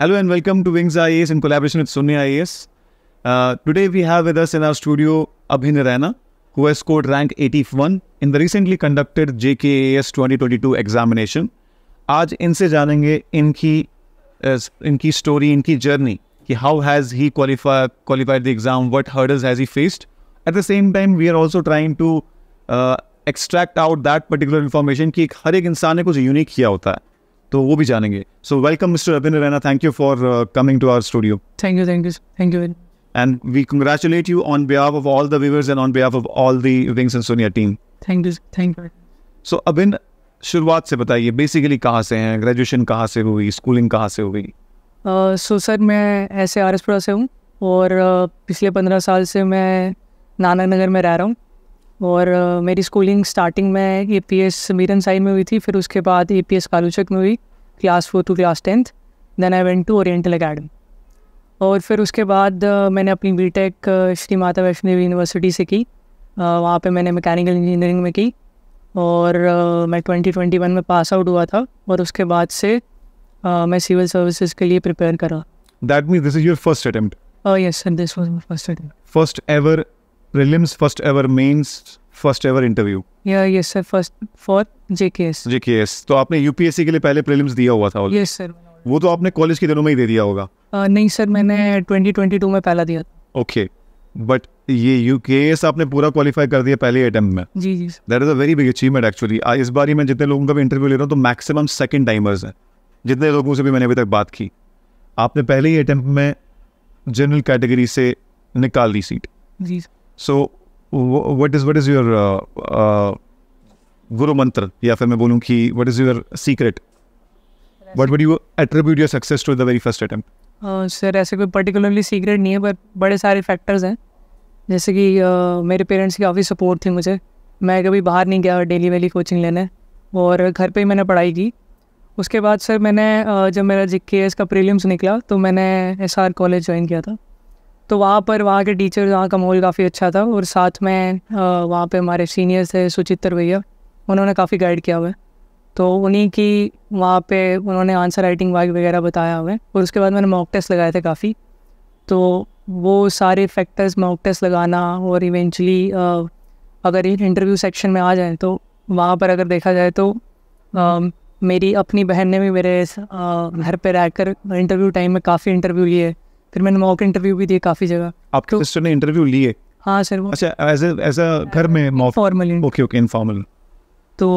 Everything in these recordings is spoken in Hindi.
Hello and welcome to Wings IAS in collaboration with Sunny IAS. Uh, today we have with us in our studio Abhin Raina, who has scored rank 81 in the recently conducted JKAS 2022 examination. आज इनसे जानेंगे इनकी इनकी स्टोरी इनकी जर्नी कि how has he qualify qualified the exam what hurdles has he faced at the same time we are also trying to extract out that particular information कि हर एक इंसान ने कुछ यूनिक किया होता है तो वो भी जानेंगे सो welcome mister Abhin Raina thank you for coming to our studio thank you thank you thank you And we congratulate you on behalf of all the viewers and on behalf of all the Wings and Sonia team. Thank you. Thank you. So, Abhin, शुरुआत से बताइए बेसिकली कहाँ से हैं ग्रेजुएशन कहाँ से हुई स्कूलिंग कहाँ से हुई सो uh, सर मैं ऐसे आर से हूँ और uh, पिछले पंद्रह साल से मैं नाना नगर में रह रहा हूँ और uh, मेरी स्कूलिंग स्टार्टिंग में A P S Miran Sahib में हुई थी फिर उसके बाद ए पी एस कालूचक में हुई class four to class tenth then I went to oriental academy और फिर उसके बाद uh, मैंने अपनी बी टेक श्री माता वैष्णो देवी यूनिवर्सिटी से की वहाँ पे मैंने मैकेनिकल इंजीनियरिंग में की और मैं ट्वेंटी ट्वेंटी वन में पास आउट हुआ था और उसके बाद से मैं सिविल सर्विसेज के लिए प्रिपेयर करा that mean this is your first attempt yes this was my first attempt first ever prelims first ever mains first ever interview yes sir first for JKS jks तो आपने यूपीएससी के लिए पहले प्रीलिम्स दिया हुआ था यस सर वो तो आपने कॉलेज के दिनों में ही दे दिया होगा uh, नहीं सर मैंने 2022 में पहला दिया ओके बट ये यूकेएस आपने पूरा क्वालिफाई कर दिया पहले अटेम्प्ट में जी जी that is a very big achievement actually इस बार मैं जितने लोगों का भी इंटरव्यू ले रहा हूँ तो मैक्सिमम सेकंड टाइमर्स हैं जितने लोगों से भी मैंने अभी तक बात की आपने पहले ही अटेम्प्ट में जनरल कैटेगरी से निकाल दी सीट जी sir so what is what is your guru mantra या फिर मैं बोलूँ कि what is your secret what what you attribute your success to the very first attempt sir ऐसे कोई पर्टिकुलरली सीक्रेट नहीं है बट बड़े सारे फैक्टर्स हैं जैसे कि uh, मेरे पेरेंट्स की काफ़ी सपोर्ट थी मुझे मैं कभी बाहर नहीं गया डेली वेली कोचिंग लेने और घर पे ही मैंने पढ़ाई की उसके बाद सर मैंने uh, जब मेरा जे का प्रीलिम्स निकला तो मैंने एस कॉलेज ज्वाइन किया था तो वहाँ पर वहाँ के टीचर वहाँ का माहौल काफ़ी अच्छा था और साथ में वहाँ पे हमारे सीनियर्स थे सुचित्र भैया उन्होंने काफ़ी गाइड किया हुआ है तो उन्हीं की वहाँ पे उन्होंने आंसर राइटिंग वाइक वगैरह बताया हुआ है और उसके बाद मैंने मॉक टेस्ट लगाए थे काफ़ी तो वो सारे फैक्टर्स मॉक टेस्ट लगाना और इवेंचुअली अगर ये इंटरव्यू सेक्शन में आ जाए तो वहाँ पर अगर देखा जाए तो आ, मेरी अपनी बहन ने भी मेरे घर पर रहकर इंटरव्यू टाइम में काफ़ी इंटरव्यू लिए फिर मैंने मॉक इंटरव्यू भी दिए काफ़ी जगह आपके तो, सिस्टर ने इंटरव्यू लिए हाँ सर वो अच्छा एज एज अ घर में mock formal okay okay informal तो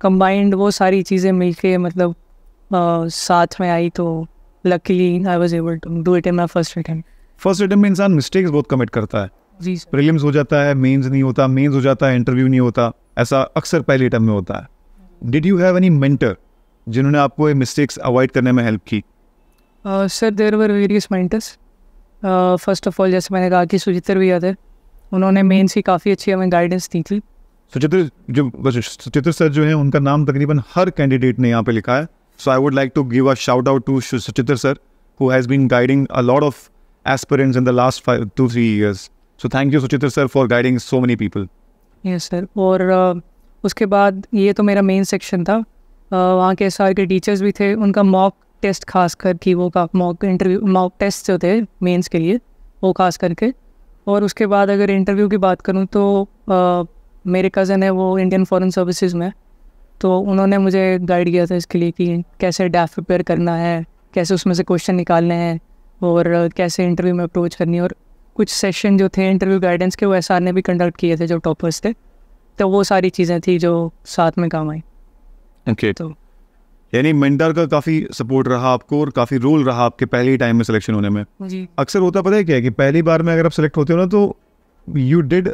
कंबाइंड वो सारी चीज़ें मिलके मतलब आ, uh, साथ में आई तो luckily I was able to do it in my first attempt first attempt में इंसान मिस्टेक्स बहुत कमिट करता है जी प्रीलिम्स हो जाता है मेंस नहीं होता मेंस हो जाता है इंटरव्यू नहीं होता ऐसा अक्सर पहले अटेम्प्ट में होता है did you have any mentor जिन्होंने आपको ये मिस्टेक्स अवॉइड करने में हेल्प की sir there were various mentors first of all जैसे मैंने कहा कि सुचित्र भी आदर उन्होंने मेन से काफ़ी अच्छी हमें गाइडेंस दी थी सुचित्र जो सुचित्र सर जो है उनका नाम तकरीबन हर कैंडिडेट ने यहाँ पे लिखा है so I would like to give a shout out to Suchitra sir who has been guiding a lot of aspirants in the last five to three years so thank you Suchitra sir for guiding so many people yes sir और uh, उसके बाद ये तो मेरा मेन सेक्शन था uh, वहाँ के एस के टीचर्स भी थे उनका मॉक टेस्ट खास कर कि वो का मॉक इंटरव्यू मॉक टेस्ट जो थे मेंस के लिए वो खास करके और उसके बाद अगर इंटरव्यू की बात करूँ तो आ, मेरे कज़न है वो इंडियन फॉरेन सर्विसेज में तो उन्होंने मुझे गाइड किया था इसके लिए कि कैसे डैफ प्रिपेयर करना है कैसे उसमें से क्वेश्चन निकालने हैं और कैसे इंटरव्यू में अप्रोच करनी है और कुछ सेशन जो थे इंटरव्यू गाइडेंस के वो एस ने भी कंडक्ट किए थे जो टॉपर्स थे तो वो सारी चीज़ें थी जो साथ में काम आई ओके okay. तो यानी मेंटर का काफ़ी सपोर्ट रहा आपको और काफ़ी रोल रहा आपके पहले ही टाइम में सिलेक्शन होने में अक्सर होता पता है क्या है कि पहली बार में अगर आप सिलेक्ट होते हो ना तो you did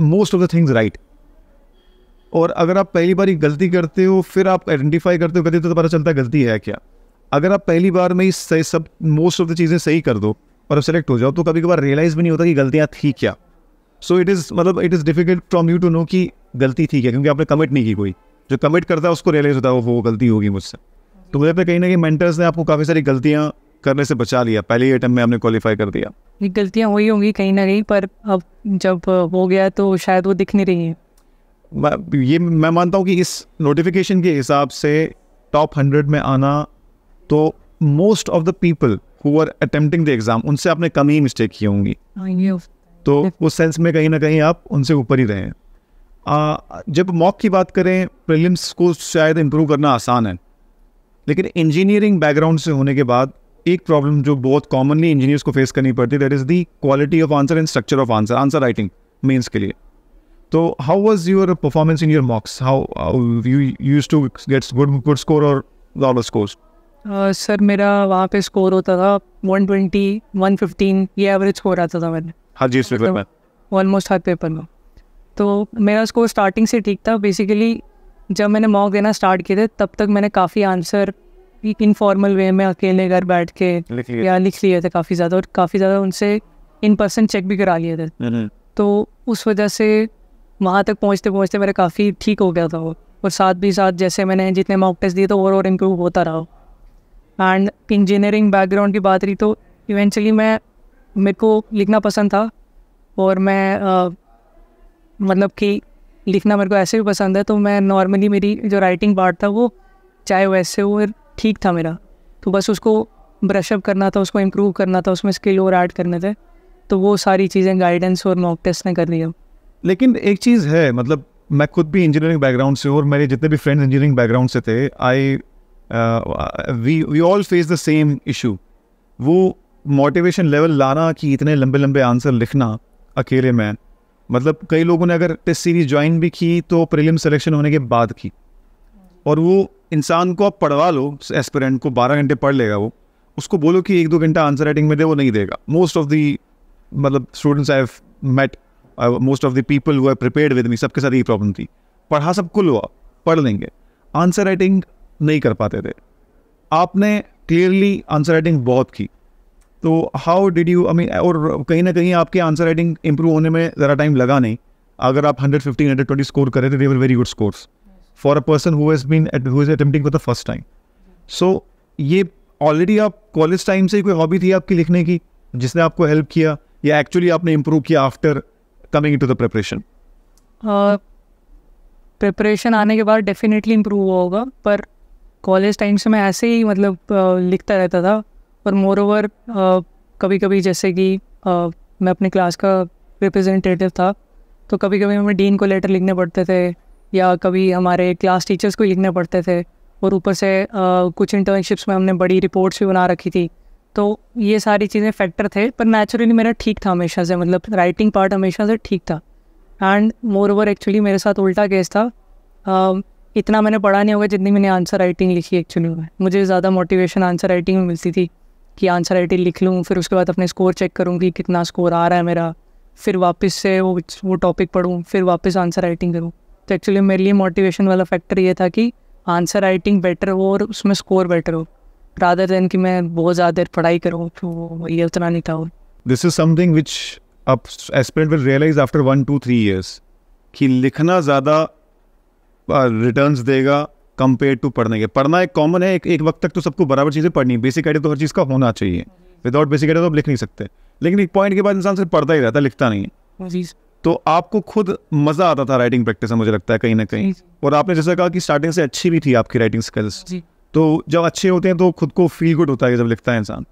most of the things right और अगर आप पहली बार ही गलती करते हो फिर आप आइडेंटिफाई करते हो गलती तो पता चलता है गलती है क्या अगर आप पहली बार में ही सब मोस्ट ऑफ द चीज़ें सही कर दो और आप सेलेक्ट हो जाओ तो कभी कभार रियलाइज़ भी नहीं होता कि गलतियाँ थी क्या सो इट इज़ मतलब it is difficult from you to know कि गलती थी क्या क्योंकि आपने कमिट नहीं की कोई जो कमिट करता है उसको रियलाइज होता है वो गलती होगी मुझसे तो मुझे कहीं ना कहीं मेंटर्स ने आपको काफ़ी सारी गलतियाँ करने से बचा लिया पहले ही अटैम्प में हमने क्वालिफाई कर दिया ये गलतियाँ हुई होंगी कहीं ना कहीं पर अब जब हो गया तो शायद वो दिख नहीं रही है ये मैं मानता हूँ कि इस नोटिफिकेशन के हिसाब से टॉप हंड्रेड में आना तो most of the people who are attempting the exam उनसे आपने कम ही मिस्टेक की होंगी हाँ, तो उस सेंस में कहीं ना कहीं आप उनसे ऊपर ही रहे हैं आ, जब मॉक की बात करें प्रीलिम्स को शायद इम्प्रूव करना आसान है लेकिन इंजीनियरिंग बैकग्राउंड से होने के बाद एक प्रॉब्लम जो बहुत कॉमनली इंजीनियर्स को फेस करनी पड़ती है that is the quality of answer and structure of answer answer writing mains के लिए तो how was your performance in your mocks how you use to gets good good score और लॉल स्कोर सर मेरा वहाँ पे स्कोर होता था वन 115 ये एवरेज स्कोर आता था मैंने हाँ मतलब हर जी पेपर में ऑलमोस्ट हर पेपर में तो मेरा स्कोर स्टार्टिंग से ठीक था बेसिकली जब मैंने मॉक देना स्टार्ट किए थे तब तक मैंने काफ़ी आंसर इनफॉर्मल वे में अकेले घर बैठ के या लिख लिए थे काफ़ी ज़्यादा और काफ़ी ज़्यादा उनसे इन पर्सन चेक भी करा लिए थे हम्म, हम्म। तो उस वजह से वहाँ तक पहुँचते पहुँचते मेरा काफ़ी ठीक हो गया था वो और साथ भी साथ जैसे मैंने जितने मॉक टेस्ट दिए तो और और इम्प्रूव होता रहा एंड इंजीनियरिंग बैकग्राउंड की बात रही तो इवेंचुअली मैं मेरे को लिखना पसंद था और मैं मतलब कि लिखना मेरे को ऐसे भी पसंद है तो मैं नॉर्मली मेरी जो राइटिंग पार्ट था वो चाहे वैसे वो ठीक था मेरा तो बस उसको ब्रशअप करना था उसको इम्प्रूव करना था उसमें स्किल और ऐड करने थे तो वो सारी चीज़ें गाइडेंस और मॉक टेस्ट ने कर लिया लेकिन एक चीज़ है मतलब मैं खुद भी इंजीनियरिंग बैकग्राउंड से और मेरे जितने भी फ्रेंड्स इंजीनियरिंग बैकग्राउंड से थे I we we all face the same issue वो मोटिवेशन लेवल लाना कि इतने लंबे लंबे आंसर लिखना अकेले में मतलब कई लोगों ने अगर टेस्ट सीरीज ज्वाइन भी की तो प्रीलिम सिलेक्शन होने के बाद की और वो इंसान को आप पढ़वा लो एस्पिरेंट को बारह घंटे पढ़ लेगा वो उसको बोलो कि एक दो घंटा आंसर राइटिंग में दे वो नहीं देगा मोस्ट ऑफ दी मतलब students I have met most of the people who prepared with me सबके साथ यही प्रॉब्लम थी पढ़ा सब कुल हुआ पढ़ लेंगे आंसर राइटिंग नहीं कर पाते थे आपने क्लियरली आंसर राइटिंग बहुत की तो how did you I mean और कहीं ना कहीं आपके आंसर राइटिंग इंप्रूव होने में ज़रा टाइम लगा नहीं अगर आप hundred fifteen hundred twenty score करें तो they were very good scores for a person who has been who attempting for the first time so ये ऑलरेडी आप कॉलेज टाइम से कोई हॉबी थी आपकी लिखने की जिसने आपको हेल्प किया या एक्चुअली आपने इम्प्रूव किया after coming to the preparation preparation आने के बाद डेफिनेटली इम्प्रूव हुआ होगा पर कॉलेज टाइम से मैं ऐसे ही मतलब uh, लिखता रहता था और मोर ओवर कभी कभी जैसे कि uh, मैं अपने क्लास का रिप्रेजेंटेटिव था तो कभी कभी हमें डीन को लेटर लिखने पड़ते थे या कभी हमारे क्लास टीचर्स को लिखने पड़ते थे और ऊपर से uh, कुछ इंटर्नशिप्स में हमने बड़ी रिपोर्ट्स भी बना रखी थी तो ये सारी चीज़ें फैक्टर थे पर नेचुरली मेरा ठीक था हमेशा से मतलब राइटिंग पार्ट हमेशा से ठीक था एंड मोर ओवर एक्चुअली मेरे साथ उल्टा केस था uh, इतना मैंने पढ़ा नहीं होगा जितनी मैंने आंसर राइटिंग लिखी एक्चुअली में मुझे ज़्यादा मोटिवेशन आंसर राइटिंग में मिलती थी कि आंसर आई लिख लूँ फिर उसके बाद अपने स्कोर चेक करूँ कि कितना स्कोर आ रहा है मेरा फिर वापस से वो वो टॉपिक पढ़ूँ फिर वापस आंसर राइटिंग करूँ तो एक्चुअली मेरे लिए मोटिवेशन वाला फैक्टर ये था कि आंसर राइटिंग बेटर हो और उसमें स्कोर बेटर हो रादर देन कि मैं बहुत ज़्यादा देर पढ़ाई करूँ तो ये उतना नहीं था दिस इज समथिंग विच आप aspirant will realise after one two three years कि लिखना ज़्यादा रिटर्न्स देगा कंपेयर टू पढ़ने के पढ़ना एक कॉमन है एक एक वक्त तक तो सबको बराबर चीज़ें पढ़नी बेसिक आइडिया तो हर चीज़ का होना चाहिए विदाउट बेसिक आइडिया तो आप लिख नहीं सकते लेकिन एक पॉइंट के बाद इंसान सिर्फ पढ़ता ही रहता है लिखता नहीं तो आपको खुद मज़ा आता था राइटिंग प्रैक्टिस में मुझे लगता है कहीं ना कहीं और आपने जैसा कहा कि स्टार्टिंग से अच्छी भी थी आपकी राइटिंग स्किल्स तो जब अच्छे होते हैं तो खुद को फील गुड होता है जब लिखता है इंसान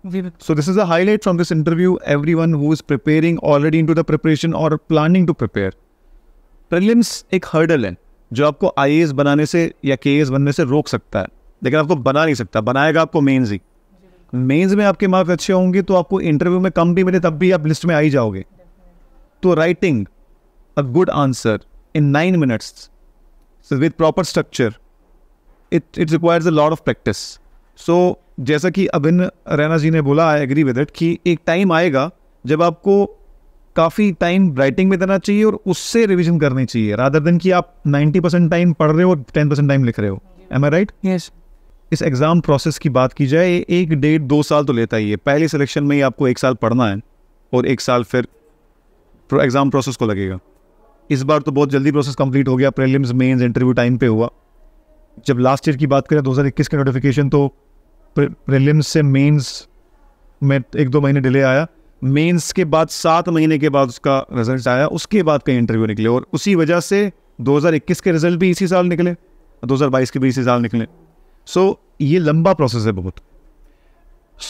so this is a highlight from this interview everyone who is preparing already into the preparation और प्लानिंग टू प्रिपेयर प्रिलिम्स एक हर्डल है जो आपको आई बनाने से या के बनने से रोक सकता है लेकिन आपको बना नहीं सकता बनाएगा आपको मेन्स ही मेन्स में आपके मार्क्स अच्छे होंगे तो आपको इंटरव्यू में कम भी मिले तब भी आप लिस्ट में आ ही जाओगे तो writing a good answer in nine minutes with proper structure it it requires a lot of practice so जैसा कि अभिन रैना जी ने बोला आई एग्री विद इट कि एक टाइम आएगा जब आपको काफ़ी टाइम राइटिंग में देना चाहिए और उससे रिविजन करनी चाहिए रादर देन कि आप नाइनटी परसेंट टाइम पढ़ रहे हो और टेन परसेंट टाइम लिख रहे हो एम आई राइट यस इस एग्ज़ाम प्रोसेस की बात की जाए एक डेढ़ दो साल तो लेता ही है पहले सिलेक्शन में ही आपको एक साल पढ़ना है और एक साल फिर एग्ज़ाम प्रोसेस को लगेगा इस बार तो बहुत जल्दी प्रोसेस कंप्लीट हो गया प्रेलिम्स मेन्स इंटरव्यू टाइम पे हुआ जब लास्ट ईयर की बात करें दो हज़ार इक्कीस का नोटिफिकेशन तो प्रेलिम्स से मेंस में एक दो महीने डिले आया मेंस के बाद सात महीने के बाद उसका रिजल्ट आया उसके बाद कई इंटरव्यू निकले और उसी वजह से 2021 के रिजल्ट भी इसी साल निकले 2022 के भी इसी साल निकले सो so, ये लंबा प्रोसेस है बहुत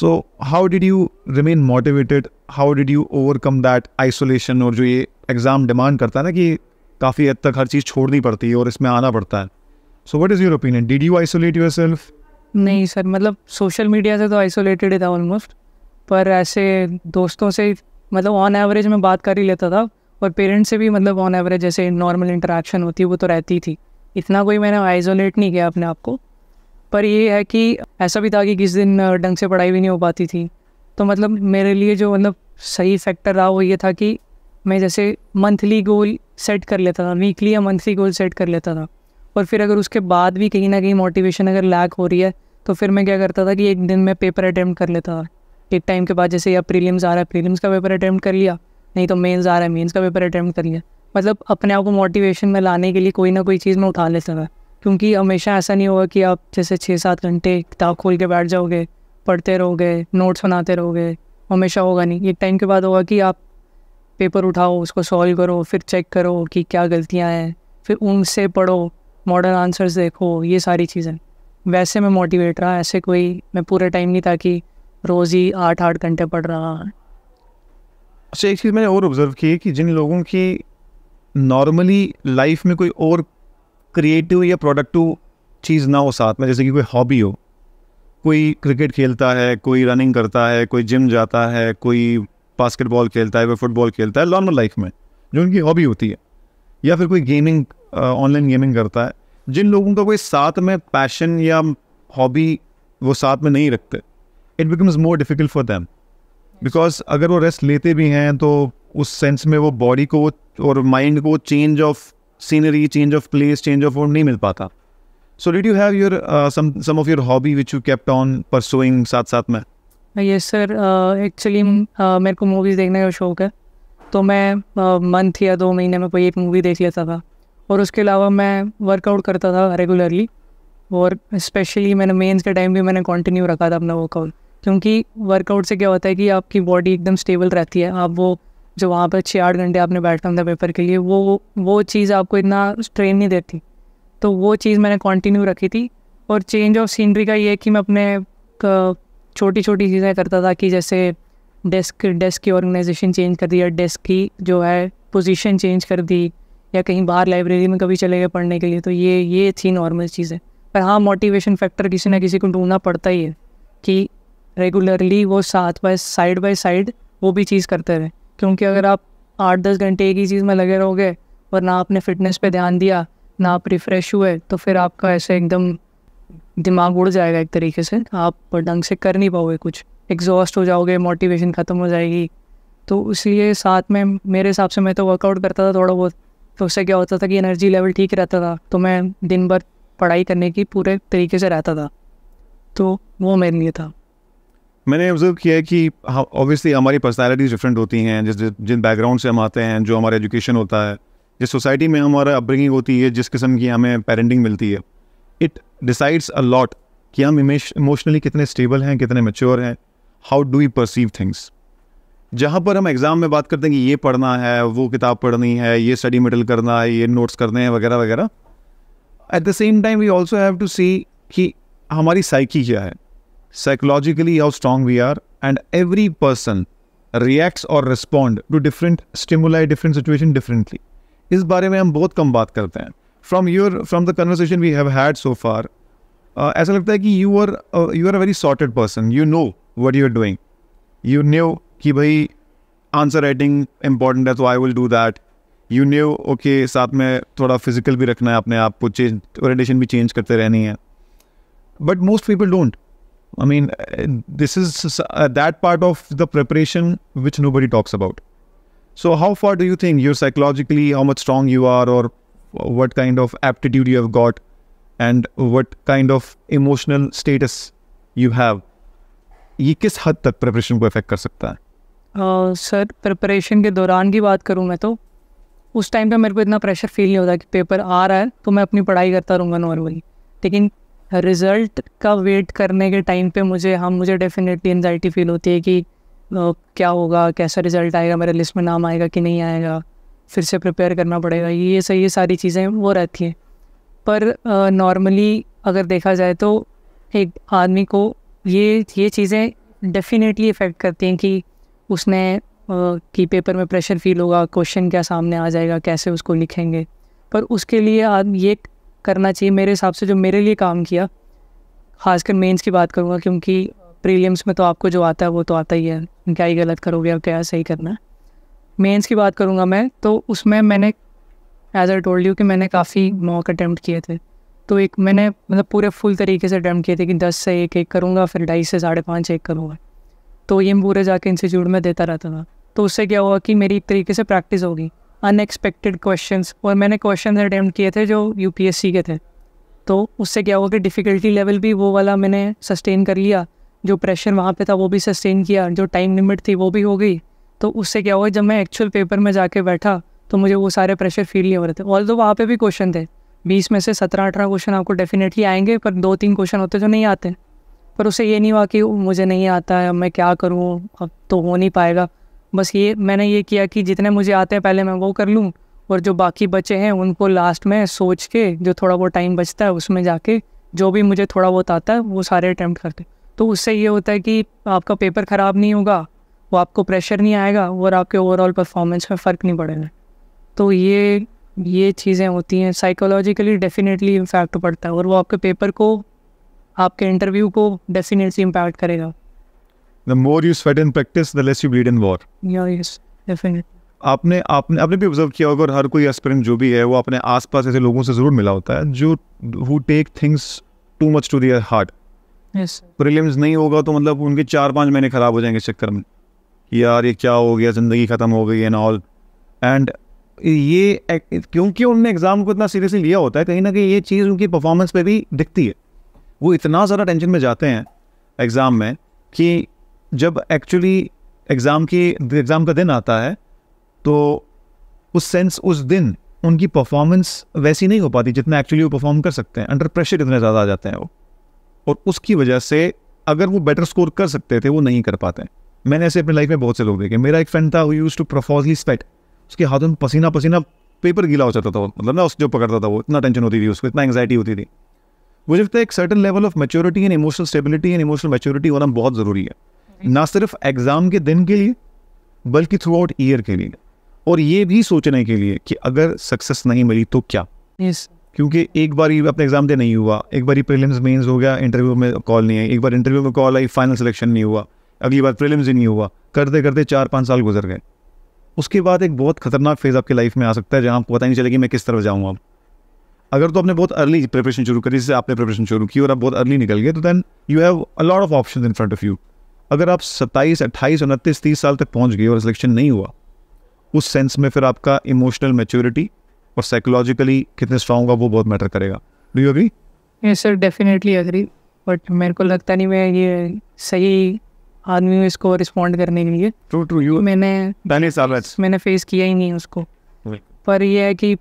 so how did you remain motivated how did you overcome that isolation और जो ये एग्ज़ाम डिमांड करता है ना कि काफ़ी हद तक हर चीज़ छोड़नी पड़ती है और इसमें आना पड़ता है so what is your opinion did you isolate yourself नहीं सर मतलब सोशल मीडिया से तो आइसोलेटेड था ऑलमोस्ट पर ऐसे दोस्तों से मतलब ऑन एवरेज मैं बात कर ही लेता था और पेरेंट्स से भी मतलब ऑन एवरेज जैसे नॉर्मल इंटरेक्शन होती है वो तो रहती थी इतना कोई मैंने आइसोलेट नहीं किया अपने आप को पर ये है कि ऐसा भी था कि किस दिन ढंग से पढ़ाई भी नहीं हो पाती थी तो मतलब मेरे लिए जो मतलब सही फैक्टर रहा वो ये था कि मैं जैसे मंथली गोल सेट कर लेता था वीकली या मंथली गोल सेट कर लेता था और फिर अगर उसके बाद भी कहीं ना कहीं मोटिवेशन अगर लैक हो रही है तो फिर मैं क्या करता था कि एक दिन मैं पेपर अटैम्प्ट कर लेता था एक टाइम के बाद जैसे या प्रीलिम्स आ रहा है प्रीलिम्स का पेपर अटैम्प्ट कर लिया नहीं तो मेन्स आ रहा है मेन्स का पेपर अटैम्प्ट कर लिया मतलब अपने आप को मोटिवेशन में लाने के लिए कोई ना कोई चीज़ में उठा ले सकता क्योंकि हमेशा ऐसा नहीं होगा कि आप जैसे छः सात घंटे किताब खोल के बैठ जाओगे पढ़ते रहोगे नोट्स बनाते रहोगे हमेशा होगा नहीं एक टाइम के बाद होगा कि आप पेपर उठाओ उसको सॉल्व करो फिर चेक करो कि क्या गलतियाँ हैं फिर उनसे पढ़ो मॉडर्न आंसर्स देखो ये सारी चीज़ें वैसे मैं मोटिवेट रहा ऐसे कोई मैं पूरा टाइम नहीं था कि रोज़ ही आठ आठ घंटे पढ़ रहा है अच्छा एक चीज़ मैंने और ऑब्ज़र्व की है कि जिन लोगों की नॉर्मली लाइफ में कोई और क्रिएटिव या प्रोडक्टिव चीज़ ना हो साथ में जैसे कि कोई हॉबी हो कोई क्रिकेट खेलता है कोई रनिंग करता है कोई जिम जाता है कोई बास्केटबॉल खेलता है कोई फुटबॉल खेलता है नॉर्मल लाइफ में जो उनकी हॉबी होती है या फिर कोई गेमिंग ऑनलाइन गेमिंग करता है जिन लोगों का कोई साथ में पैशन या हॉबी वो साथ में नहीं रखते it becomes more difficult for them because अगर वो रेस्ट लेते भी हैं तो उस सेंस में वो बॉडी को और माइंड को change of scenery change of place change of नहीं मिल पाता so did you have your some of your hobby which you kept on pursuing साथ साथ में ये सर एक्चुअली मेरे को मूवीज़ देखने का शौक है तो मैं मंथ uh, या दो महीने में कोई एक मूवी देख लेता था और उसके अलावा मैं वर्कआउट करता था रेगुलरली और स्पेशली मैंने मेंस के टाइम भी मैंने कंटिन्यू रखा था अपना वर्कआउट क्योंकि वर्कआउट से क्या होता है कि आपकी बॉडी एकदम स्टेबल रहती है आप वो जो वहाँ पर छः आठ घंटे आपने बैठता था पेपर के लिए वो वो चीज़ आपको इतना स्ट्रेन नहीं देती तो वो चीज़ मैंने कंटिन्यू रखी थी और चेंज ऑफ सीनरी का ये है कि मैं अपने छोटी छोटी चीज़ें करता था कि जैसे डेस्क डेस्क की ऑर्गेनाइजेशन चेंज कर दी या डेस्क की जो है पोजीशन चेंज कर दी या कहीं बाहर लाइब्रेरी में कभी चले गए पढ़ने के लिए तो ये ये थी नॉर्मल चीज़ें पर हाँ मोटिवेशन फैक्टर किसी ना किसी को ढूंढना पड़ता ही है कि रेगुलरली वो साथ बाय साइड बाय साइड वो भी चीज़ करते रहे क्योंकि अगर आप आठ दस घंटे एक ही चीज़ में लगे रहोगे और ना आपने फिटनेस पे ध्यान दिया ना आप रिफ़्रेश हुए तो फिर आपका ऐसे एकदम दिमाग उड़ जाएगा एक तरीके से आप ढंग से कर नहीं पाओगे कुछ एग्जॉस्ट हो जाओगे मोटिवेशन ख़त्म हो जाएगी तो इसलिए साथ में मेरे हिसाब से मैं तो वर्कआउट करता था थोड़ा बहुत तो उससे क्या होता था कि एनर्जी लेवल ठीक रहता था तो मैं दिन भर पढ़ाई करने की पूरे तरीके से रहता था तो वो मेरे लिए था मैंने ऑब्जर्व किया है कि ऑब्वियसली हमारी पर्सनैलिटीज डिफरेंट होती हैं जिस जिन बैकग्राउंड से हम आते हैं जो हमारा एजुकेशन होता है जिस सोसाइटी में हमारा अपब्रिंगिंग होती है जिस किस्म की हमें पेरेंटिंग मिलती है इट डिसाइड्स अ लॉट कि हम इमोशनली कितने स्टेबल हैं कितने मेच्योर हैं how do you perceive things जहाँ पर हम एग्ज़ाम में बात करते हैं कि ये पढ़ना है वो किताब पढ़नी है ये स्टडी मटेरियल करना है ये नोट्स करने हैं वगैरह वगैरह at the same time we also have to see कि हमारी साइकी क्या है psychologically how strong we are and every person reacts or respond to different stimuli different situation differently is bare mein hum bahut kam baat karte hain from your from the conversation we have had so far as i lagta hai you are uh, you are a very sorted person you know what you are doing you knew ki bhai answer writing important hai so i will do that you knew okay साथ में थोड़ा physical भी रखना है अपने आप को change orientation भी change करते रहनी है but most people don't I mean, this is uh, that part of the preparation which nobody talks about. So, how far do you think you're psychologically, how much strong you are, or what kind of aptitude you have got, and what kind of emotional status you have? ये किस हद तक प्रिपरेशन को इफेक्ट कर सकता है सर प्रिपरेशन के दौरान की बात करूँ मैं तो उस टाइम पे मेरे को इतना प्रेशर फील नहीं होता कि पेपर आ रहा है तो मैं अपनी पढ़ाई करता रहूँगा नॉर्मली लेकिन रिज़ल्ट का वेट करने के टाइम पे मुझे हम हाँ, मुझे डेफिनेटली एनजाइटी फील होती है कि तो क्या होगा कैसा रिज़ल्ट आएगा मेरे लिस्ट में नाम आएगा कि नहीं आएगा फिर से प्रिपेयर करना पड़ेगा ये सही ये सारी चीज़ें वो रहती हैं पर नॉर्मली अगर देखा जाए तो एक आदमी को ये ये चीज़ें डेफिनेटली इफ़ेक्ट करती हैं कि उसने कि पेपर में प्रेशर फील होगा क्वेश्चन क्या सामने आ जाएगा कैसे उसको लिखेंगे पर उसके लिए आदमी ये करना चाहिए मेरे हिसाब से जो मेरे लिए काम किया खासकर मेंस की बात करूँगा क्योंकि प्रीलियम्स में तो आपको जो आता है वो तो आता ही है क्या ही गलत करोगे और क्या सही करना है मेंस की बात करूँगा मैं तो उसमें मैंने एज आई टोल्ड यू कि मैंने काफ़ी मॉक अटैम्प्ट किए थे तो एक मैंने मतलब पूरे फुल तरीके से अटैम्प्ट किए थे कि दस से एक एक करूँगा फिर ढाई से साढ़े पाँच एक करूँगा तो ये मैं पूरे जाके इंस्टीट्यूट में देता रहता था तो उससे क्या हुआ कि मेरी एक तरीके से प्रैक्टिस होगी अनएक्सपेक्टेड क्वेश्चंस और मैंने क्वेश्चन अटैम्प्ट किए थे जो यूपीएससी के थे तो उससे क्या हुआ कि डिफ़िकल्टी लेवल भी वो वाला मैंने सस्टेन कर लिया जो प्रेशर वहाँ पे था वो भी सस्टेन किया जो टाइम लिमिट थी वो भी हो गई तो उससे क्या हुआ जब मैं एक्चुअल पेपर में जाके बैठा तो मुझे वो सारे प्रेशर फील नहीं हो रहे थे ऑल दो वहाँ पर भी क्वेश्चन थे बीस में से सत्रह अठारह क्वेश्चन आपको डेफिनेटली आएंगे पर दो तीन क्वेश्चन होते जो नहीं आते पर उसे ये नहीं हुआ कि मुझे नहीं आता है मैं क्या करूँ अब तो हो नहीं पाएगा बस ये मैंने ये किया कि जितने मुझे आते हैं पहले मैं वो कर लूँ और जो बाकी बचे हैं उनको लास्ट में सोच के जो थोड़ा बहुत टाइम बचता है उसमें जाके जो भी मुझे थोड़ा बहुत आता है वो सारे अटैम्प्ट करते तो उससे ये होता है कि आपका पेपर ख़राब नहीं होगा वो आपको प्रेशर नहीं आएगा और आपके ओवरऑल परफॉर्मेंस में फ़र्क नहीं पड़ेगा तो ये ये चीज़ें होती हैं साइकोलॉजिकली डेफिनेटली इम्पैक्ट पड़ता है और वो आपके पेपर को आपके इंटरव्यू को डेफिनेटली इम्पैक्ट करेगा The more you sweat in practice, the less you bleed in war. Yeah, yes, definitely. आपने आपने आपने भी ऑब्जर्व किया होगा और हर कोई एस्पिरेंट जो भी है वो अपने आसपास ऐसे लोगों से ज़रूर मिला होता है जो who take things too much to their heart prelims नहीं होगा तो मतलब उनके चार पांच महीने ख़राब हो जाएंगे चक्कर में यार ये क्या हो गया ज़िंदगी ख़त्म हो गई एंड ऑल एंड ये क्योंकि उनने एग्ज़ाम को इतना सीरियसली लिया होता है कहीं ना कहीं ये चीज़ उनकी परफॉर्मेंस पे भी दिखती है वो इतना ज़्यादा टेंशन में जाते हैं एग्ज़ाम में कि जब एक्चुअली एग्ज़ाम की एग्ज़ाम का दिन आता है तो उस सेंस उस दिन उनकी परफॉर्मेंस वैसी नहीं हो पाती जितना एक्चुअली वो परफॉर्म कर सकते हैं अंडर प्रेशर इतने ज़्यादा आ जाते हैं वो और उसकी वजह से अगर वो बेटर स्कोर कर सकते थे वो नहीं कर पाते मैंने ऐसे अपनी लाइफ में बहुत से लोग देखे मेरा एक फ्रेंड था वो यूज़ टू प्रफॉजली स्पेट उसके हाथों में पसीना पसीना पेपर गीला हो जाता था मतलब ना उस जो पकड़ता था वो इतना टेंशन होती थी उसको इतना एंगजाइटी होती थी मुझे लगता है एक certain level of maturity and emotional stability and emotional maturity होना बहुत ज़रूरी है ना सिर्फ एग्ज़ाम के दिन के लिए बल्कि थ्रू आउट ईयर के लिए और ये भी सोचने के लिए कि अगर सक्सेस नहीं मिली तो क्या yes. क्योंकि एक बार अपने एग्जाम दे नहीं हुआ एक बार प्रीलिम्स मेंस हो गया इंटरव्यू में कॉल नहीं आई एक बार इंटरव्यू में कॉल आई फाइनल सिलेक्शन नहीं हुआ अगली बार प्रीलिम्स ही नहीं हुआ करते करते चार पाँच साल गुजर गए उसके बाद एक बहुत खतरनाक फेज़ आपकी लाइफ में आ सकता है जहाँ आपको पता नहीं चलेगी मैं किस तरफ जाऊँगा अब अगर तो आपने बहुत अर्ली प्रिपरेशन शुरू करी जिससे आपने प्रिपरेशन शुरू की और आप बहुत अर्ली निकल गए तो then you have a lot of option in front of you अगर आप सत्ताईस अट्ठाईस उनतीस तीस साल तक पहुंच गए और सिलेक्शन नहीं हुआ उस सेंस में फिर आपका इमोशनल मेच्योरिटी और साइकोलॉजिकली कितने स्ट्रांग होगा वो बहुत मैटर करेगा do you agree yes sir definitely agree but मेरे को लगता नहीं मैं ये सही आदमी हूँ इसको रिस्पॉन्ड करने के लिए ट्रू ट्रू यू मैंने मैंने फेस किया ही नहीं उसको पर यह है कि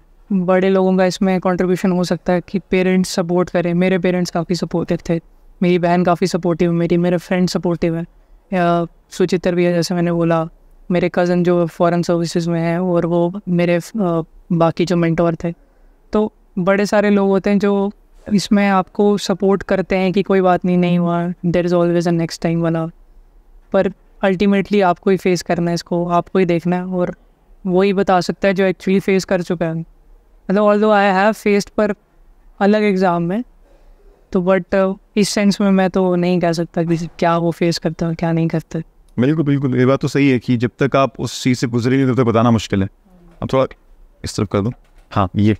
बड़े लोगों का इसमें कंट्रीब्यूशन हो सकता है कि पेरेंट्स सपोर्ट करें मेरे पेरेंट्स काफ़ी सपोर्टिव थे मेरी बहन काफ़ी सपोर्टिव है मेरी मेरे फ्रेंड सपोर्टिव है सुचित्र भी है जैसे मैंने बोला मेरे कज़न जो फॉरेन सर्विसेज में हैं और वो मेरे बाकी जो मेंटोर थे तो बड़े सारे लोग होते हैं जो इसमें आपको सपोर्ट करते हैं कि कोई बात नहीं नहीं हुआ there is always a next time वाला पर अल्टीमेटली आपको ही फेस करना है इसको आपको ही देखना है और वही बता सकता है जो एक्चुअली फेस कर चुका है मतलब ऑल दो आई हैव फेस्ड पर अलग एग्ज़ाम में तो बट uh, इस सेंस में मैं तो नहीं कह सकता कि क्या वो फेस करता है क्या नहीं करता बिल्कुल बिल्कुल ये बात तो सही है कि जब तक आप उस चीज़ से गुजरे नहीं तब तक बताना मुश्किल है अब थोड़ा इस तरफ कर दो हाँ ये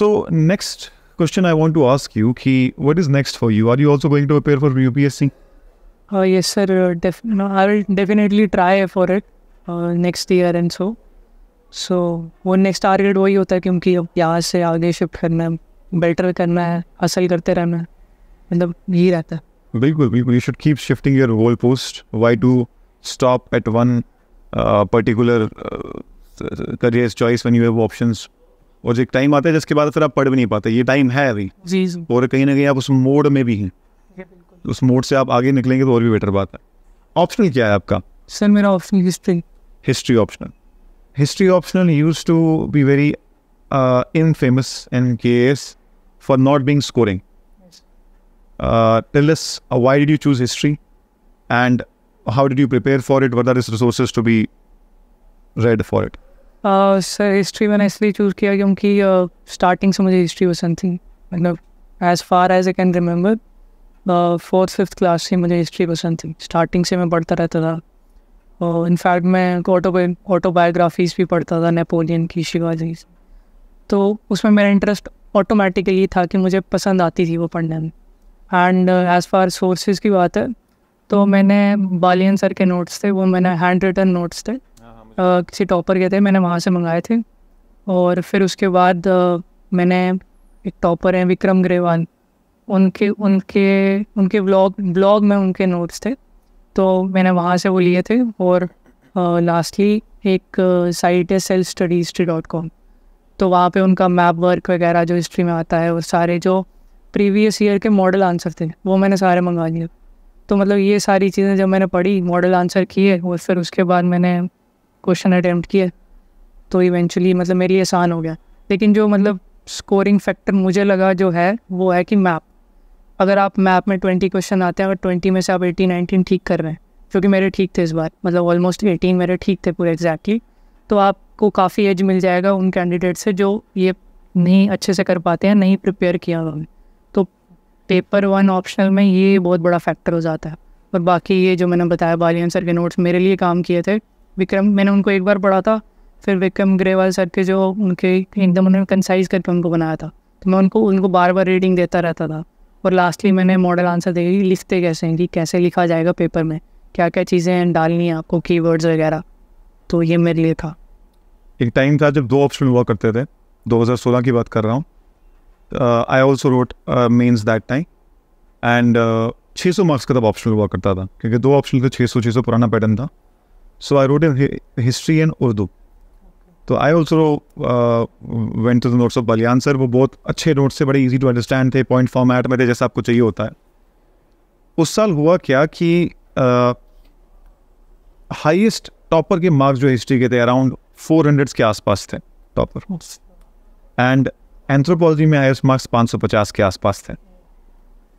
so next question I want to ask you कि what is next for you are you also going to appear for you UPSC yes sir uh, i will definitely definitely try for it next year and so so वो नेक्स्ट टारगेट वही होता है क्योंकि अब यहाँ से आगे शिफ्ट करना है बेटर करना है असल करते रहना है मतलब यही रहता है बिल्कुल बिल्कुल you should keep shifting your goal post why to stop at one particular career choice one you have option और जो एक टाइम आता है जिसके बाद फिर आप पढ़ भी नहीं पाते ये टाइम है अभी जी और कहीं ना कहीं आप उस मोड में भी हैं उस मोड से आप आगे निकलेंगे तो और भी बेटर बात है ऑप्शनल क्या है आपका सर मेरा option history history optional history optional use to be very infamous N K S for not being scoring. Uh, tell us uh, why did you choose history and how did you prepare for it? Were there resources to be read for it? Uh, so history, when I actually chose kiya, yomki, uh, starting some of the history was something. Like, as far as I can remember, the uh, fourth, fifth class, same with history was something. Starting same with uh, in fact, I autobi- autobiographies, bhi So, Napoleon, Kishiwa. So, my interest automatically था कि मुझे पसंद आती थी वो पढ़ने में एंड एज़ फार सोर्सेज की बात है तो मैंने बालियन सर के नोट्स थे वो मैंने हैंड रिटन नोट्स थे हाँ, हाँ, uh, किसी टॉपर के थे मैंने वहाँ से मंगाए थे और फिर उसके बाद uh, मैंने एक टॉपर हैं विक्रम ग्रेवाल उनके उनके उनके ब्लॉग ब्लॉग में उनके नोट्स थे तो मैंने वहाँ से वो लिए थे और लास्टली uh, एक साइट है सेल्फ स्टडीज डॉट कॉम तो वहाँ पे उनका मैप वर्क वगैरह जो हिस्ट्री में आता है वो सारे जो प्रीवियस ईयर के मॉडल आंसर थे वो मैंने सारे मंगा लिए तो मतलब ये सारी चीज़ें जब मैंने पढ़ी मॉडल आंसर किए और फिर उसके बाद मैंने क्वेश्चन अटैम्प्ट किए तो इवेंचुअली मतलब मेरे लिए आसान हो गया लेकिन जो मतलब स्कोरिंग फैक्टर मुझे लगा जो है वो है कि मैप अगर आप मैप में ट्वेंटी क्वेश्चन आते हैं और ट्वेंटी में से आप एटीन नाइनटीन ठीक कर रहे हैं क्योंकि मेरे ठीक थे इस बार मतलब ऑलमोस्ट एटीन मेरे ठीक थे पूरे एग्जैक्टली तो आप आपको काफ़ी एज मिल जाएगा उन कैंडिडेट से जो ये नहीं अच्छे से कर पाते हैं नहीं प्रिपेयर किया उन्होंने तो पेपर वन ऑप्शनल में ये बहुत बड़ा फैक्टर हो जाता है और बाकी ये जो मैंने बताया बालियन सर के नोट्स मेरे लिए काम किए थे विक्रम मैंने उनको एक बार पढ़ा था फिर विक्रम ग्रेवाल सर के जो उनके एकदम उन्होंने कंसाइज करके उनको बनाया था तो मैं उनको उनको बार बार रीडिंग देता रहता था और लास्टली मैंने मॉडल आंसर देखी लिखते कैसे हैं कि कैसे लिखा जाएगा पेपर में क्या क्या चीज़ें डालनी है आपको की वगैरह तो ये मेरे लिए था एक टाइम था जब दो ऑप्शन हुआ करते थे 2016 की बात कर रहा हूँ I also wrote means that time and 600 सौ मार्क्स का तब ऑप्शन हुआ करता था क्योंकि दो ऑप्शन थे छः सौ सौ पुराना पैटर्न था so I wrote in history and Urdu तो I also went to the notes of Baliyan sir वो बहुत अच्छे नोट्स थे बड़े इजी टू अंडरस्टैंड थे पॉइंट फॉर्मेट में थे जैसा आपको चाहिए होता है उस साल हुआ क्या कि हाईएस्ट uh, टॉपर के मार्क्स जो हिस्ट्री के थे अराउंड फोर हंड्रेड्स के आसपास थे टॉपर एंड एंथ्रोपोलॉजी में आई मार्क्स पाँच सौ पचास के आसपास थे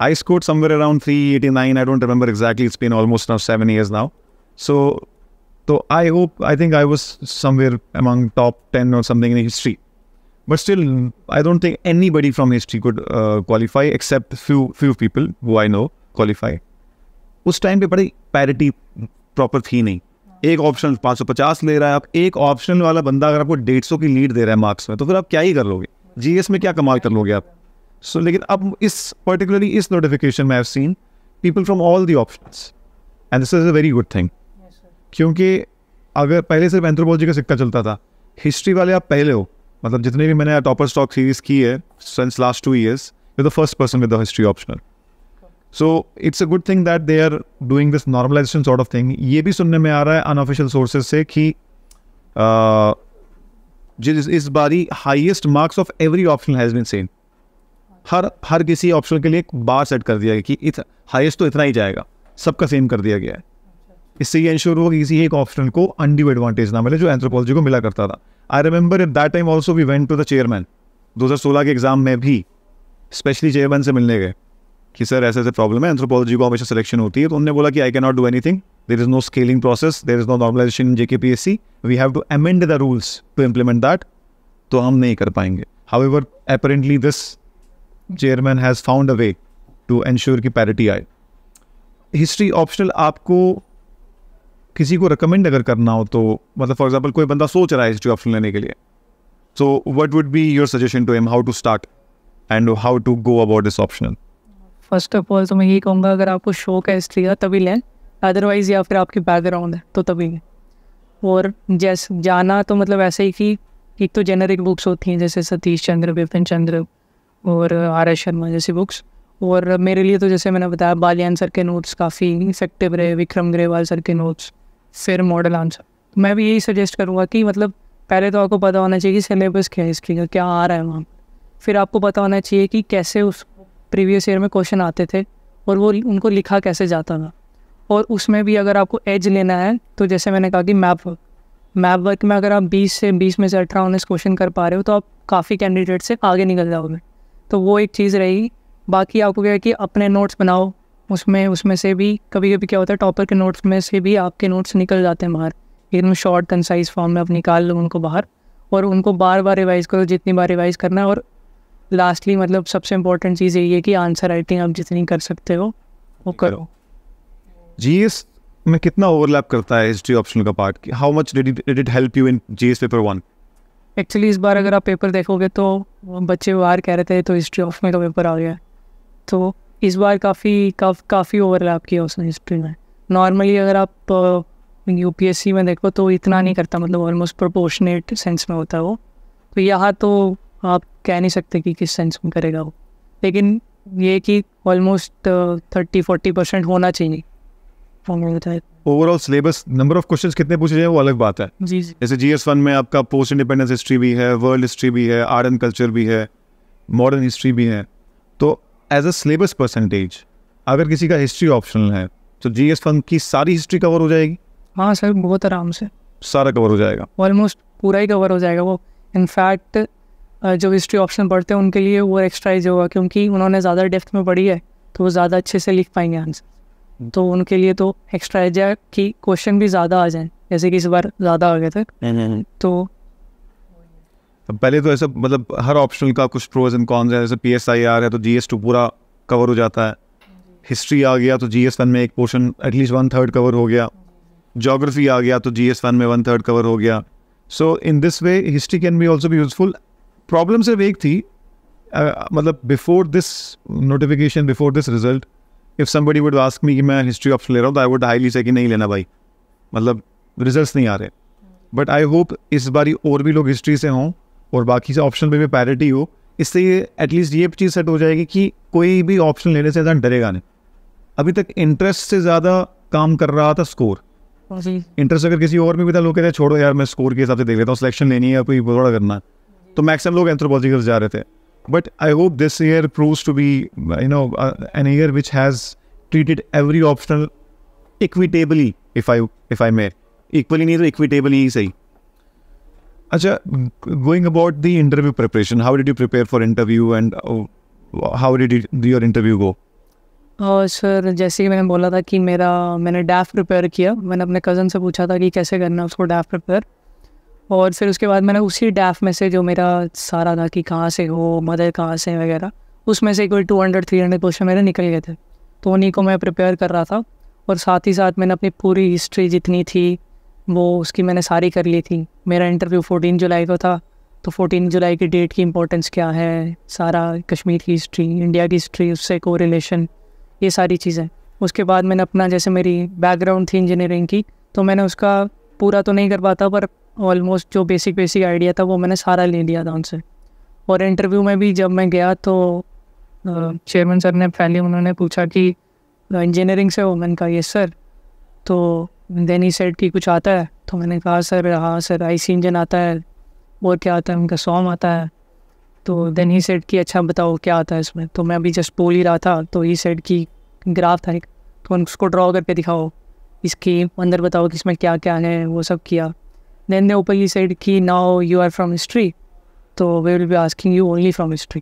I score somewhere around three eighty nine I don't remember exactly it's been almost now seven years now so तो I hope I think I was somewhere among top ten और something in history but still I don't think anybody from history could qualify except few few people वो आई नो क्वालिफाई उस टाइम पर बड़ी पैरिटी प्रॉपर थी नहीं एक ऑप्शन पाँच सौ पचास ले रहा है आप एक ऑप्शन वाला बंदा अगर आपको डेढ़ सौ की लीड दे रहा है मार्क्स में तो फिर आप क्या ही कर लोगे जीएस में क्या कमाल कर लोगे आप सो so, लेकिन अब इस पर्टिकुलरली इस नोटिफिकेशन में I seen people from all the option and this is a very good thing क्योंकि अगर पहले सिर्फ एंथ्रोपोलॉजी का सिक्का चलता था हिस्ट्री वाले आप पहले हो मतलब जितने भी मैंने टॉपर स्टॉक सीरीज की है since last two years with the first person with the history optional so it's a good thing that they are doing this normalization sort of thing ये भी सुनने में आ रहा है अनऑफिशियल सोर्सेज से कि जिस इस बारी highest marks of every option has been seen हर हर किसी ऑप्शन के लिए एक बार सेट कर दिया गया कि इत हाईएस्ट तो इतना ही जाएगा सबका सेम कर दिया गया है इससे ये इंश्योर हुआ कि किसी एक ऑप्शन को अंडी एडवांटेज ना मिले जो एंथ्रोपोलॉजी को मिला करता था I remember at that time also we went to the chairman सोलह के एग्जाम में भी स्पेशली चेयरमैन से मिलने गए कि सर ऐसे ऐसे प्रॉब्लम है एंथ्रोपोलॉजी को हमेशा सिलेक्शन होती है तो उन्होंने बोला कि I can not do anything there is no scaling process there is no normalization in J K P S C we have to amend the rules to implement that तो हम नहीं कर पाएंगे however apparently this chairman has found a way to ensure की पैरिटी आए हिस्ट्री ऑप्शनल आपको किसी को रिकमेंड अगर करना हो तो मतलब फॉर एग्जाम्पल कोई बंदा सोच रहा है हिस्ट्री ऑप्शन लेने के लिए so what would be your suggestion to them how to start and how to go about this optional first of all तो मैं यही कहूँगा अगर आपको शौक है हिस्ट्री का तभी लें अदरवाइज़ या फिर आपकी बैकग्राउंड है तो तभी लें और जैस जाना तो मतलब ऐसे ही कि एक तो जेनरिक बुक्स होती हैं जैसे सतीश चंद्र विपिन चंद्र और आर एस शर्मा जैसी बुक्स और मेरे लिए तो जैसे मैंने बताया बालियान सर के नोट्स काफ़ी इफेक्टिव रहे विक्रम ग्रेवाल सर के नोट्स फिर मॉडल आंसर मैं भी यही सजेस्ट करूँगा कि मतलब पहले तो आपको पता होना चाहिए कि सिलेबस क्या है हिस्ट्री का क्या आ रहा है वहाँ फिर आपको पता होना चाहिए कि कैसे उस प्रीवियस ईयर में क्वेश्चन आते थे और वो उनको लिखा कैसे जाता था और उसमें भी अगर आपको एज लेना है तो जैसे मैंने कहा कि मैप वर्क मैप वर्क में अगर आप 20 से 20 में से अठारह उन्नीस क्वेश्चन कर पा रहे हो तो आप काफ़ी कैंडिडेट से आगे निकल जाओगे तो वो एक चीज़ रहेगी बाकी आपको क्या है कि अपने नोट्स बनाओ उसमें उसमें से भी कभी कभी क्या होता है टॉपर के नोट्स में से भी आपके नोट्स निकल जाते हैं बाहर एकदम शॉर्ट कंसाइज फॉर्म में आप निकाल लो उनको बाहर और उनको बार बार रिवाइज़ करो जितनी बार रिवाइज़ करना है और लास्टली मतलब सबसे इम्पोर्टेंट चीज़ यही है कि आंसर राइटिंग आप जितनी कर सकते हो वो करो जी एस में कितना ओवरलैप करता है हिस्ट्री ऑप्शनल का part how much did it help you in G S paper one actually इस बार अगर आप पेपर देखोगे तो बच्चे बाहर कह रहे थे तो हिस्ट्री ऑफ में का पेपर आ गया तो इस बार काफ़ी काफ़ काफ़ी ओवरलैप किया उसने हिस्ट्री में नॉर्मली अगर आप यू सी में देखो तो इतना नहीं करता मतलब ऑलमोस्ट प्रोपोर्शनेट सेंस में होता है वो तो यहाँ तो आप कह नहीं सकते कि किस सेंस में करेगा वो लेकिन ये कि ऑलमोस्ट थर्टी फोर्टी परसेंट होना चाहिए overall syllabus number of questions कितने पूछे जाए वो अलग बात है जी जी जैसे जी एस वन में आपका पोस्ट इंडिपेंडेंस हिस्ट्री भी है वर्ल्ड हिस्ट्री भी है आर्ट एंड कल्चर भी है मॉडर्न हिस्ट्री भी है तो एज अ सिलेबस परसेंटेज अगर किसी का हिस्ट्री ऑप्शनल है तो जी एस वन की सारी हिस्ट्री कवर हो जाएगी हाँ सर बहुत आराम से सारा कवर हो जाएगा ऑलमोस्ट पूरा ही कवर हो जाएगा वो इनफैक्ट जो हिस्ट्री ऑप्शन पढ़ते हैं उनके लिए वो एक्स्ट्राइज होगा क्योंकि उन्होंने ज़्यादा डेप्थ में पढ़ी है तो वो ज़्यादा अच्छे से लिख पाएंगे आंसर हम्म. तो उनके लिए तो एक्स्ट्राइज है कि क्वेश्चन भी ज़्यादा आ जाए जैसे कि इस बार ज़्यादा आ गए थे हम्म, हम्म, तो पहले तो ऐसा मतलब हर ऑप्शन का कुछ प्रोज एंड कॉन्स है जैसे पी एस आई आर है तो जी एस टू पूरा कवर हो जाता है हिस्ट्री आ गया तो जी एस वन में एक portion at least one third cover हो गया जोग्राफी आ गया तो जी एस वन में वन थर्ड कवर हो गया so in this way history can be also भी यूजफुल प्रॉब्लम सिर्फ एक थी मतलब before this notification before this result if somebody would ask me कि मैं हिस्ट्री ऑप्शन ले रहा हूँ तो आई वुड हाईली से कि नहीं लेना भाई मतलब रिजल्ट नहीं आ रहे बट आई होप इस बारी और भी लोग हिस्ट्री से हों और बाकी से ऑप्शन पर भी पैरिटी हो इससे ये एटलीस्ट ये चीज़ सेट हो जाएगी कि कोई भी ऑप्शन लेने से ज़्यादा डरेगा नहीं अभी तक इंटरेस्ट से ज़्यादा काम कर रहा था स्कोर इंटरेस्ट हाँ अगर किसी और में भी था लोग कहते हैं छोड़ो यार मैं स्कोर के हिसाब से देख लेता हूँ सिलेक्शन लेनी है कोई थोड़ा करना है तो मैक्सिमम लोग एंथ्रोपोलॉजिकल जा रहे थे but I hope this year prove to be you know an year which has treated every optional equitably if I if I may equally नहीं तो इक्विटेबली ही सही अच्छा going about the interview preparation how did you prepare for interview and how did do your interview go sir जैसे कि मैंने बोला था कि मेरा मैंने डैफ प्रिपेयर किया मैंने अपने कज़न से पूछा था कि कैसे करना है उसको डैफ प्रिपेयर और फिर उसके बाद मैंने उसी डैफ में से जो मेरा सारा था कि कहाँ से हो मदर कहाँ से वगैरह उसमें से कोई two hundred three hundred question मेरे निकल गए थे तो उन्हीं को मैं प्रिपेयर कर रहा था और साथ ही साथ मैंने अपनी पूरी हिस्ट्री जितनी थी वो उसकी मैंने सारी कर ली थी मेरा इंटरव्यू फोर्टीन जुलाई को था तो फोर्टीन जुलाई की डेट की इम्पोर्टेंस क्या है सारा कश्मीर की हिस्ट्री इंडिया की हिस्ट्री उससे को रिलेशन ये सारी चीज़ें उसके बाद मैंने अपना जैसे मेरी बैकग्राउंड थी इंजीनियरिंग की तो मैंने उसका पूरा तो नहीं कर पाता पर ऑलमोस्ट जो बेसिक बेसिक आइडिया था वो मैंने सारा ले लिया था उनसे और इंटरव्यू में भी जब मैं गया तो चेयरमैन सर ने पहले उन्होंने पूछा कि इंजीनियरिंग से हो मैंने कहा यस सर तो देन ही सेट की कुछ आता है तो मैंने कहा सर हाँ सर आई सी इंजन आता है और क्या आता है उनका सॉम आता है तो देन ही सेट की अच्छा बताओ क्या आता है इसमें तो मैं अभी जस्ट बोल ही रहा था तो ही सेट की ग्राफ था एक तो उसको ड्रॉ करके दिखाओ इसके अंदर बताओ कि इसमें क्या क्या है वो सब किया Then the openly said, Ki, now you are from history तो they will be asking you only from history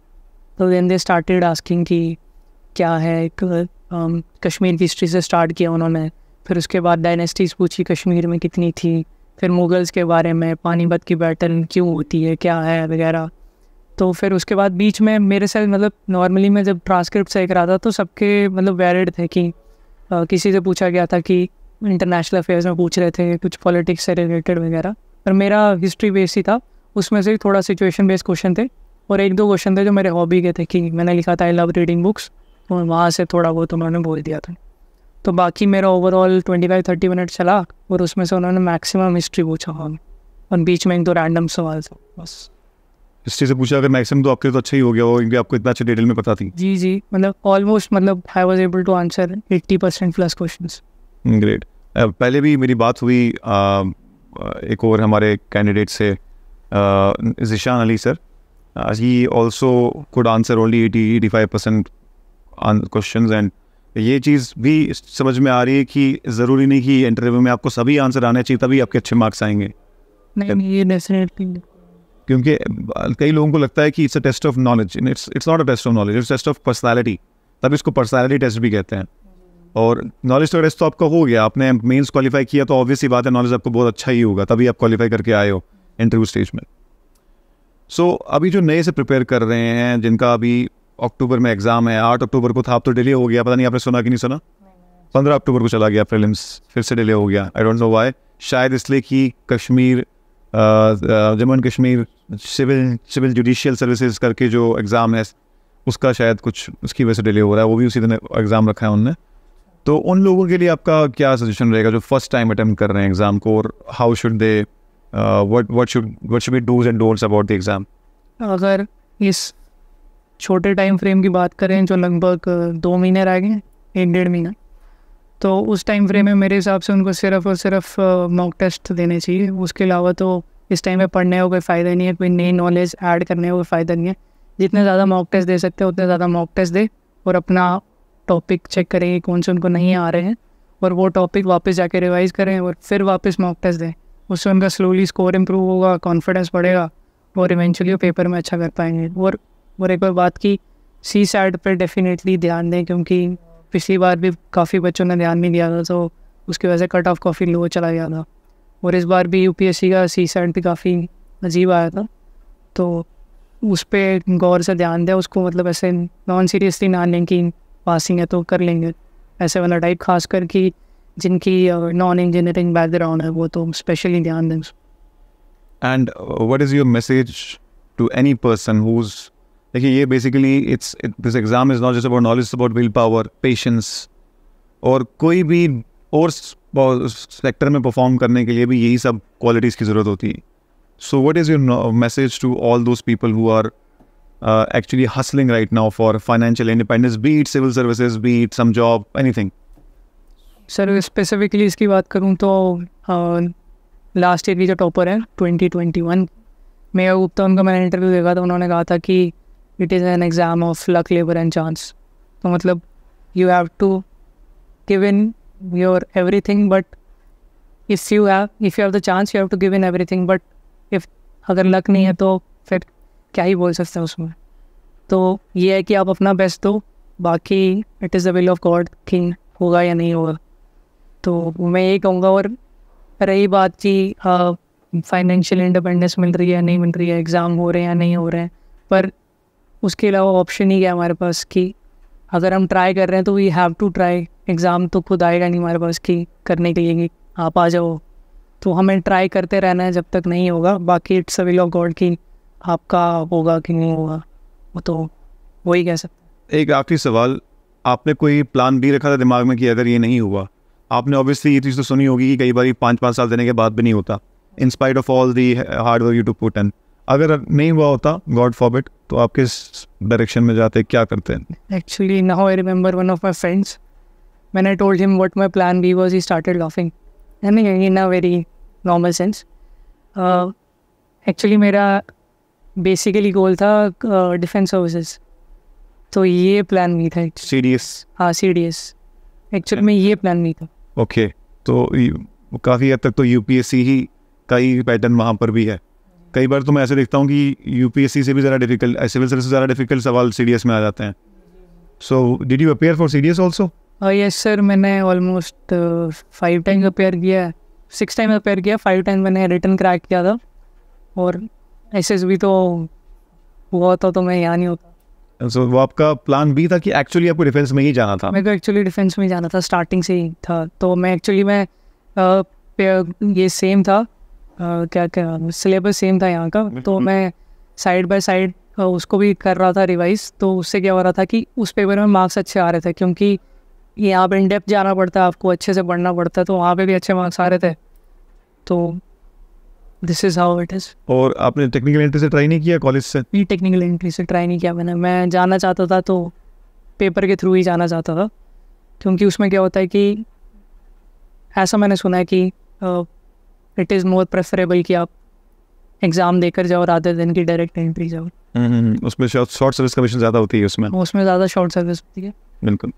तो then दे started आस्किंग कि क्या है एक कश्मीर की हिस्ट्री से स्टार्ट किया उन्होंने फिर उसके बाद डायनेस्टीज़ पूछी कश्मीर में कितनी थी फिर मुगल्स के बारे में पानीपत की बैटल क्यों होती है क्या है वगैरह तो फिर उसके बाद बीच में मेरे से मतलब नॉर्मली मैं जब ट्रांसक्रिप्ट सही करा था तो सबके मतलब वैलिड थे कि आ, किसी से पूछा गया था कि इंटरनेशनल अफेयर्स में पूछ रहे थे कुछ पॉलिटिक्स से रिलेटेड वगैरह और मेरा हिस्ट्री बेस ही था उसमें से थोड़ा सिचुएशन बेस्ड क्वेश्चन थे और एक दो क्वेश्चन थे जो मेरे हॉबी के थे कि मैंने लिखा था आई लव रीडिंग बुक्स और वहाँ से थोड़ा बहुत तो उन्होंने बोल दिया था तो बाकी मेरा overall twenty five thirty minute चला और उसमें से उन्होंने मैक्सिमम हिस्ट्री पूछा हमें और बीच में एक दो रैंडम सवाल था बस हिस्ट्री से पूछा अगर मैक्सिमम तो आपके तो अच्छा ही हो गया वो क्योंकि आपको इतना अच्छा डिटेल में पता थी जी जी मतलब ऑलमोस्ट मतलब I was able to answer eighty percent plus question great uh, पहले भी मेरी बात हुई एक और हमारे कैंडिडेट से जिशान अली सर ही also could answer only eighty eighty five percent question and ये चीज़ भी समझ में आ रही है कि ज़रूरी नहीं कि इंटरव्यू में आपको सभी आंसर आने चाहिए तभी आपके अच्छे मार्क्स आएंगे नहीं नहीं ये क्योंकि uh, कई लोगों को लगता है कि it's a test of knowledge it's it's not a test of knowledge it's test of personality तब इसको पर्सनैलिटी टेस्ट भी कहते हैं और नॉलेज तो रेस्ट तो आपका हो गया आपने मेंस क्वालिफाई किया तो ऑब्वियस ही बात है नॉलेज आपको बहुत अच्छा ही होगा तभी आप क्वालिफाई करके आए हो इंटरव्यू स्टेज में सो so, अभी जो नए से प्रिपेयर कर रहे हैं जिनका अभी अक्टूबर में एग्ज़ाम है आठ अक्टूबर को था आप तो डिले हो गया पता नहीं आपने सुना कि नहीं सुना पंद्रह अक्टूबर को चला गया प्रिलिम्स फिर से डिले हो गया आई डोंट नो वाई शायद इसलिए कि Kashmir Jammu and Kashmir civil civil judicial services करके जो एग्ज़ाम है उसका शायद कुछ उसकी वजह से डिले हो रहा है वो भी उसी दिन एग्ज़ाम रखा है उनने तो उन लोगों के लिए आपका क्या सजेशन रहेगा जो फर्स्ट टाइम अटैम्प्ट कर रहे हैं एग्ज़ाम को और how should they what what should what should be do's and don'ts about the exam अगर इस छोटे टाइम फ्रेम की बात करें जो लगभग uh, दो महीने रह गए एक डेढ़ महीना तो उस टाइम फ्रेम में मेरे हिसाब से उनको सिर्फ और सिर्फ मॉक uh, टेस्ट देने चाहिए उसके अलावा तो इस टाइम में पढ़ने का कोई फ़ायदा नहीं है कोई नई नॉलेज ऐड करने का कोई फ़ायदा नहीं है जितने ज़्यादा मॉक टेस्ट दे सकते हैं उतने ज़्यादा मॉक टेस्ट दे और अपना टॉपिक चेक करेंगे कौन से उनको नहीं हम्म। आ रहे हैं और वो टॉपिक वापस जाके रिवाइज़ करें और फिर वापस मॉक टेस्ट दें उससे उनका स्लोली स्कोर इम्प्रूव होगा कॉन्फिडेंस बढ़ेगा और इवेंचुअली वो पेपर में अच्छा कर पाएंगे और और एक बार बात की सी साइड पर डेफिनेटली ध्यान दें क्योंकि पिछली बार भी काफ़ी बच्चों ने ध्यान नहीं दिया था तो उसकी वजह से कट ऑफ काफ़ी लो चला गया था और इस बार भी यूपीएससी का सी साइड भी काफ़ी अजीब आया था तो उस पर गौर से ध्यान दें उसको मतलब ऐसे नॉन सीरियसली ना लें कि पासिंग है तो कर लेंगे ऐसे वाला टाइप खास करके जिनकी नॉन इंजीनियरिंग बैकग्राउंड है वो तो स्पेशली ध्यान दें and what is your message to any person who देखिए ये basically it's this exam is not just about knowledge about will power patience और कोई भी और सेक्टर में परफॉर्म करने के लिए भी यही सब क्वालिटीज़ की ज़रूरत होती है so what is your message to all those people who are Uh, actually hustling right now for financial independence, be it civil services, be it some job, anything? Sir, specifically, if I talk about last year, we were topper in 2021. मैं उत्तम का मैंने इंटरव्यू देखा था उन्होंने कहा था कि it is an exam of luck labour and chance तो मतलब you have to give in your everything. But if you have, have if you have the chance you have to give in everything but if अगर लक नहीं क्या ही बोल सकते हैं उसमें तो ये है कि आप अपना बेस्ट दो बाकी it is the will of God किंग होगा या नहीं होगा तो मैं ये कहूँगा और रही बात कि फाइनेंशियल इंडिपेंडेंस मिल रही है नहीं मिल रही है एग्ज़ाम हो रहे हैं या नहीं हो रहे हैं पर उसके अलावा ऑप्शन ही क्या हमारे पास कि अगर हम ट्राई कर रहे हैं तो we have to try exam तो खुद आएगा नहीं हमारे पास कि करने के लिए कि आप आ जाओ तो हमें ट्राई करते रहना है जब तक नहीं होगा बाकी it's a will of God की आपका होगा कि नहीं होगा वो तो वही कह सकते एक आखिरी सवाल आपने कोई प्लान भी रखा था दिमाग में कि अगर ये नहीं हुआ आपने ऑब्वियसली ये चीज़ तो सुनी होगी कि कई बार पाँच पाँच साल देने के बाद भी नहीं होता in spite of all the hard work you to put in अगर नहीं हुआ होता गॉड फॉरबिट तो आप किस डायरेक्शन में जाते क्या करते हैं actually now I remember one of my friends मैंने told him what my plan B was he started laughing laughing. I mean, in a very normal sense. Uh, मेरा बेसिकली गोल था डिफेंस uh, सर्विसेज तो ये प्लान नहीं था सी डी एस हाँ सी डी एस एक्चुअली में ये प्लान नहीं था ओके okay, तो काफ़ी हद तक तो यू ही का ही पैटर्न वहाँ पर भी है कई बार तो मैं ऐसे देखता हूँ कि यू से भी ज़्यादा डिफिकल्ट सिविल सर्विस से ज़्यादा डिफिकल्ट सवाल सी में आ जाते हैं so did you appear for C D S also yes sir मैंने ऑलमोस्ट फाइव टाइम अपेयर किया सिक्स टाइम अपेयर किया फाइव टाइम मैंने रिटर्न क्रैक किया था और एस एस बी तो हुआ था तो मैं यहाँ नहीं होता सो so, वो आपका प्लान बी था कि एक्चुअली आपको डिफेंस में ही जाना था मेरे को एक्चुअली डिफेंस में ही जाना था स्टार्टिंग से ही था तो मैं एक्चुअली मैं ये सेम था क्या क्या सिलेबस सेम था यहाँ का तो मैं साइड बाय साइड उसको भी कर रहा था रिवाइज तो उससे क्या हो रहा था कि उस पेपर में मार्क्स अच्छे आ रहे थे क्योंकि यहाँ पर इन डेप्थ जाना पड़ता है आपको अच्छे से पढ़ना पड़ता है तो वहाँ पे भी अच्छे मार्क्स आ रहे थे तो this is how it is और आपने टेक्निकल एंट्री से ट्राई नहीं किया कॉलेज से नहीं टेक्निकल एंट्री से ट्राई नहीं किया मैंने मैं जाना चाहता था तो पेपर के थ्रू ही जाना चाहता था क्योंकि उसमें क्या होता है कि ऐसा मैंने सुना है कि इट इज़ मोर प्रेफरेबल कि आप एग्ज़ाम देकर जाओ राधर देन की डायरेक्ट एंट्री जाओ हम्म, हम्म, हम्म, उसमें शॉर्ट सर्विस कमीशन ज़्यादा होती है उसमें उसमें ज़्यादा शॉर्ट सर्विस होती है बिल्कुल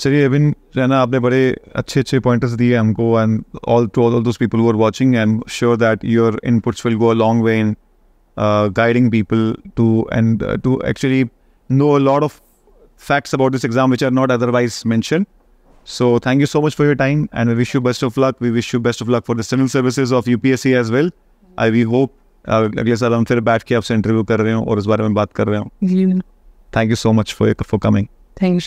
चलिए एविन रैना आपने बड़े अच्छे अच्छे पॉइंटर्स दिए हमको and all to all those people are watching I sure that your inputs will go a long way in guiding people to and to actually know a lot of facts about this exam which are not otherwise mentioned. So thank you so much for your time and we wish you best of luck. We wish you best of luck for the civil services of UPSC as well. I we hope uh, अगले साल हम फिर बैठ के आपसे इंटरव्यू कर रहे हो और इस बारे में बात कर रहे हो thank you so much for for coming